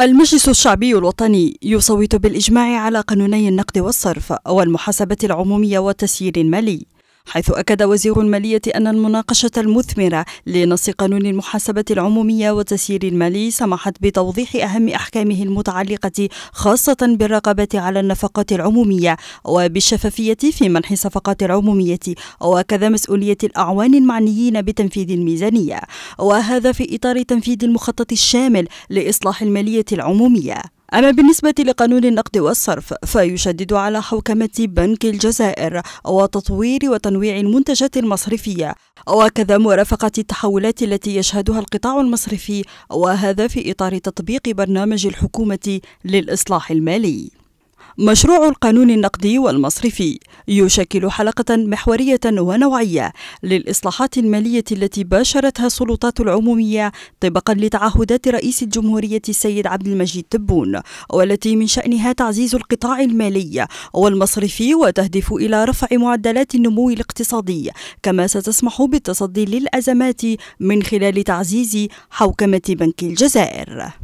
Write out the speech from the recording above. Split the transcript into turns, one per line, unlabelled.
المجلس الشعبي الوطني يصوت بالإجماع على قانوني النقد والصرف والمحاسبة العمومية والتسيير المالي حيث أكد وزير المالية أن المناقشة المثمرة لنص قانون المحاسبة العمومية والتسيير المالي سمحت بتوضيح أهم أحكامه المتعلقة خاصة بالرقابة على النفقات العمومية وبالشفافية في منح الصفقات العمومية وكذا مسؤولية الأعوان المعنيين بتنفيذ الميزانية وهذا في إطار تنفيذ المخطط الشامل لإصلاح المالية العمومية أما بالنسبة لقانون النقد والصرف فيشدد على حوكمة بنك الجزائر وتطوير وتنويع المنتجات المصرفية وكذا مرافقة التحولات التي يشهدها القطاع المصرفي وهذا في إطار تطبيق برنامج الحكومة للإصلاح المالي مشروع القانون النقدي والمصرفي يشكل حلقة محورية ونوعية للإصلاحات المالية التي باشرتها السلطات العمومية طبقا لتعهدات رئيس الجمهورية السيد عبد المجيد تبون والتي من شأنها تعزيز القطاع المالي والمصرفي وتهدف إلى رفع معدلات النمو الاقتصادي كما ستسمح بالتصدي للأزمات من خلال تعزيز حوكمة بنك الجزائر